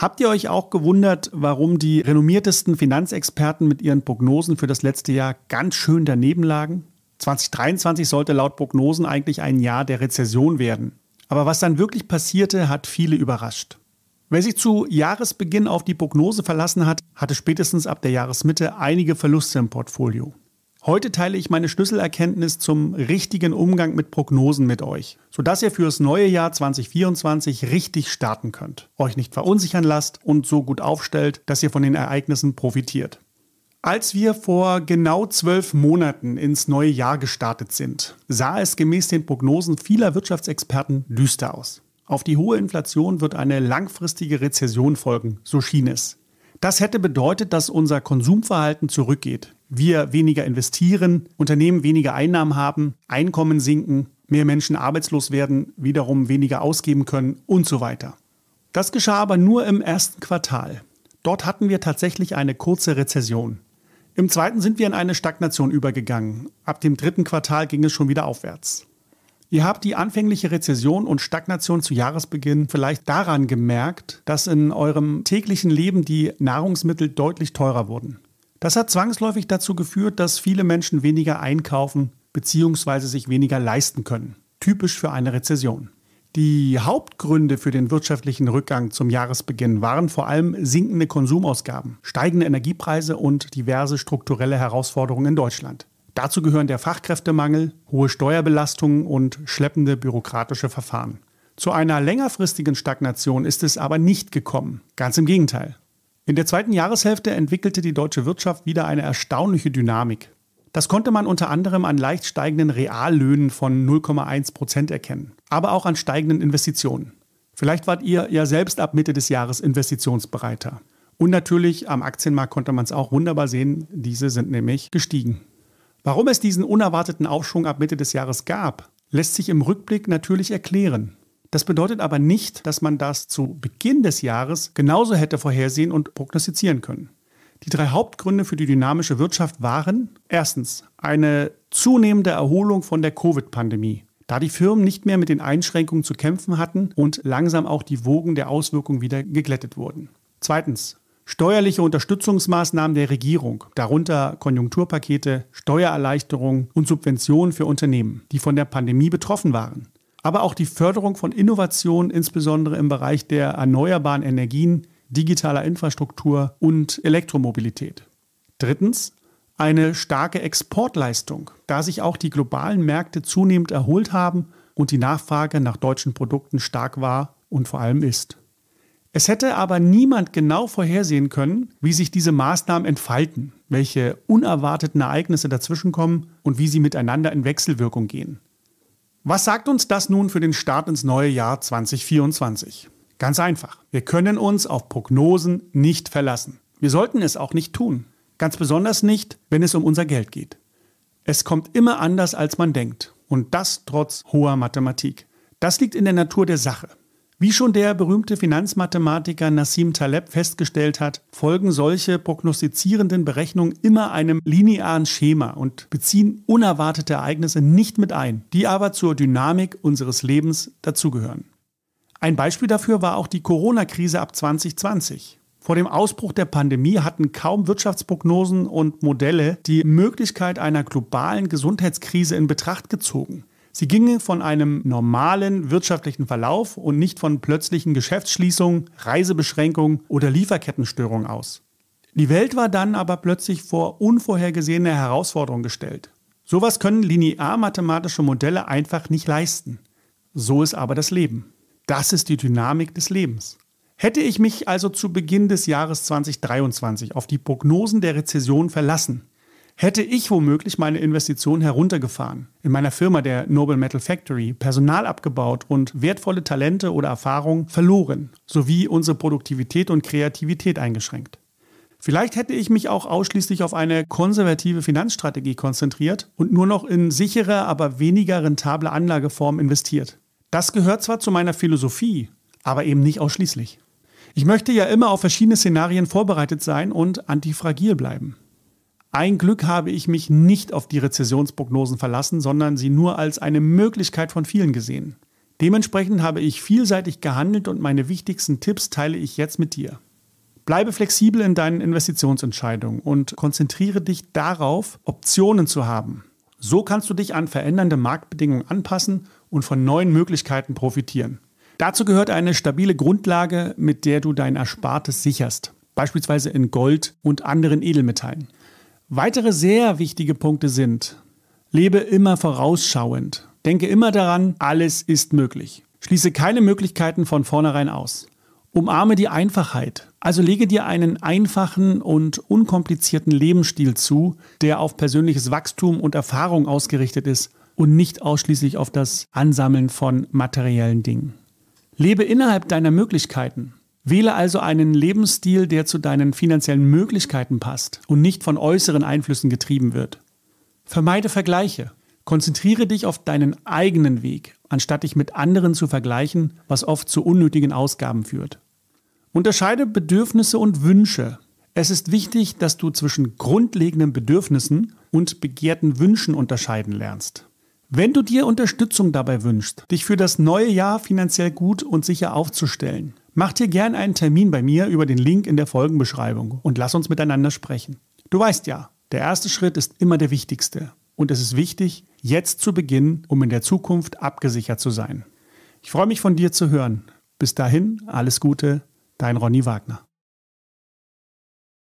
Habt ihr euch auch gewundert, warum die renommiertesten Finanzexperten mit ihren Prognosen für das letzte Jahr ganz schön daneben lagen? 2023 sollte laut Prognosen eigentlich ein Jahr der Rezession werden. Aber was dann wirklich passierte, hat viele überrascht. Wer sich zu Jahresbeginn auf die Prognose verlassen hat, hatte spätestens ab der Jahresmitte einige Verluste im Portfolio. Heute teile ich meine Schlüsselerkenntnis zum richtigen Umgang mit Prognosen mit euch, sodass ihr fürs neue Jahr 2024 richtig starten könnt, euch nicht verunsichern lasst und so gut aufstellt, dass ihr von den Ereignissen profitiert. Als wir vor genau zwölf Monaten ins neue Jahr gestartet sind, sah es gemäß den Prognosen vieler Wirtschaftsexperten düster aus. Auf die hohe Inflation wird eine langfristige Rezession folgen, so schien es. Das hätte bedeutet, dass unser Konsumverhalten zurückgeht, wir weniger investieren, Unternehmen weniger Einnahmen haben, Einkommen sinken, mehr Menschen arbeitslos werden, wiederum weniger ausgeben können und so weiter. Das geschah aber nur im ersten Quartal. Dort hatten wir tatsächlich eine kurze Rezession. Im zweiten sind wir in eine Stagnation übergegangen. Ab dem dritten Quartal ging es schon wieder aufwärts. Ihr habt die anfängliche Rezession und Stagnation zu Jahresbeginn vielleicht daran gemerkt, dass in eurem täglichen Leben die Nahrungsmittel deutlich teurer wurden. Das hat zwangsläufig dazu geführt, dass viele Menschen weniger einkaufen bzw. sich weniger leisten können. Typisch für eine Rezession. Die Hauptgründe für den wirtschaftlichen Rückgang zum Jahresbeginn waren vor allem sinkende Konsumausgaben, steigende Energiepreise und diverse strukturelle Herausforderungen in Deutschland. Dazu gehören der Fachkräftemangel, hohe Steuerbelastungen und schleppende bürokratische Verfahren. Zu einer längerfristigen Stagnation ist es aber nicht gekommen. Ganz im Gegenteil. In der zweiten Jahreshälfte entwickelte die deutsche Wirtschaft wieder eine erstaunliche Dynamik. Das konnte man unter anderem an leicht steigenden Reallöhnen von 0,1 Prozent erkennen, aber auch an steigenden Investitionen. Vielleicht wart ihr ja selbst ab Mitte des Jahres investitionsbereiter. Und natürlich am Aktienmarkt konnte man es auch wunderbar sehen, diese sind nämlich gestiegen. Warum es diesen unerwarteten Aufschwung ab Mitte des Jahres gab, lässt sich im Rückblick natürlich erklären. Das bedeutet aber nicht, dass man das zu Beginn des Jahres genauso hätte vorhersehen und prognostizieren können. Die drei Hauptgründe für die dynamische Wirtschaft waren erstens eine zunehmende Erholung von der Covid-Pandemie, da die Firmen nicht mehr mit den Einschränkungen zu kämpfen hatten und langsam auch die Wogen der Auswirkungen wieder geglättet wurden. Zweitens steuerliche Unterstützungsmaßnahmen der Regierung, darunter Konjunkturpakete, Steuererleichterungen und Subventionen für Unternehmen, die von der Pandemie betroffen waren aber auch die Förderung von Innovationen, insbesondere im Bereich der erneuerbaren Energien, digitaler Infrastruktur und Elektromobilität. Drittens, eine starke Exportleistung, da sich auch die globalen Märkte zunehmend erholt haben und die Nachfrage nach deutschen Produkten stark war und vor allem ist. Es hätte aber niemand genau vorhersehen können, wie sich diese Maßnahmen entfalten, welche unerwarteten Ereignisse dazwischenkommen und wie sie miteinander in Wechselwirkung gehen. Was sagt uns das nun für den Start ins neue Jahr 2024? Ganz einfach. Wir können uns auf Prognosen nicht verlassen. Wir sollten es auch nicht tun. Ganz besonders nicht, wenn es um unser Geld geht. Es kommt immer anders, als man denkt. Und das trotz hoher Mathematik. Das liegt in der Natur der Sache. Wie schon der berühmte Finanzmathematiker Nassim Taleb festgestellt hat, folgen solche prognostizierenden Berechnungen immer einem linearen Schema und beziehen unerwartete Ereignisse nicht mit ein, die aber zur Dynamik unseres Lebens dazugehören. Ein Beispiel dafür war auch die Corona-Krise ab 2020. Vor dem Ausbruch der Pandemie hatten kaum Wirtschaftsprognosen und Modelle die Möglichkeit einer globalen Gesundheitskrise in Betracht gezogen. Sie ginge von einem normalen wirtschaftlichen Verlauf und nicht von plötzlichen Geschäftsschließungen, Reisebeschränkungen oder Lieferkettenstörungen aus. Die Welt war dann aber plötzlich vor unvorhergesehene Herausforderungen gestellt. Sowas können linear-mathematische Modelle einfach nicht leisten. So ist aber das Leben. Das ist die Dynamik des Lebens. Hätte ich mich also zu Beginn des Jahres 2023 auf die Prognosen der Rezession verlassen, hätte ich womöglich meine Investition heruntergefahren. In meiner Firma, der Noble Metal Factory, Personal abgebaut und wertvolle Talente oder Erfahrungen verloren, sowie unsere Produktivität und Kreativität eingeschränkt. Vielleicht hätte ich mich auch ausschließlich auf eine konservative Finanzstrategie konzentriert und nur noch in sichere, aber weniger rentable Anlageformen investiert. Das gehört zwar zu meiner Philosophie, aber eben nicht ausschließlich. Ich möchte ja immer auf verschiedene Szenarien vorbereitet sein und antifragil bleiben. Ein Glück habe ich mich nicht auf die Rezessionsprognosen verlassen, sondern sie nur als eine Möglichkeit von vielen gesehen. Dementsprechend habe ich vielseitig gehandelt und meine wichtigsten Tipps teile ich jetzt mit dir. Bleibe flexibel in deinen Investitionsentscheidungen und konzentriere dich darauf, Optionen zu haben. So kannst du dich an verändernde Marktbedingungen anpassen und von neuen Möglichkeiten profitieren. Dazu gehört eine stabile Grundlage, mit der du dein Erspartes sicherst, beispielsweise in Gold und anderen Edelmetallen. Weitere sehr wichtige Punkte sind, lebe immer vorausschauend. Denke immer daran, alles ist möglich. Schließe keine Möglichkeiten von vornherein aus. Umarme die Einfachheit. Also lege dir einen einfachen und unkomplizierten Lebensstil zu, der auf persönliches Wachstum und Erfahrung ausgerichtet ist und nicht ausschließlich auf das Ansammeln von materiellen Dingen. Lebe innerhalb deiner Möglichkeiten. Wähle also einen Lebensstil, der zu deinen finanziellen Möglichkeiten passt und nicht von äußeren Einflüssen getrieben wird. Vermeide Vergleiche. Konzentriere dich auf deinen eigenen Weg, anstatt dich mit anderen zu vergleichen, was oft zu unnötigen Ausgaben führt. Unterscheide Bedürfnisse und Wünsche. Es ist wichtig, dass du zwischen grundlegenden Bedürfnissen und begehrten Wünschen unterscheiden lernst. Wenn du dir Unterstützung dabei wünschst, dich für das neue Jahr finanziell gut und sicher aufzustellen, Mach dir gern einen Termin bei mir über den Link in der Folgenbeschreibung und lass uns miteinander sprechen. Du weißt ja, der erste Schritt ist immer der wichtigste und es ist wichtig, jetzt zu beginnen, um in der Zukunft abgesichert zu sein. Ich freue mich von dir zu hören. Bis dahin, alles Gute, dein Ronny Wagner.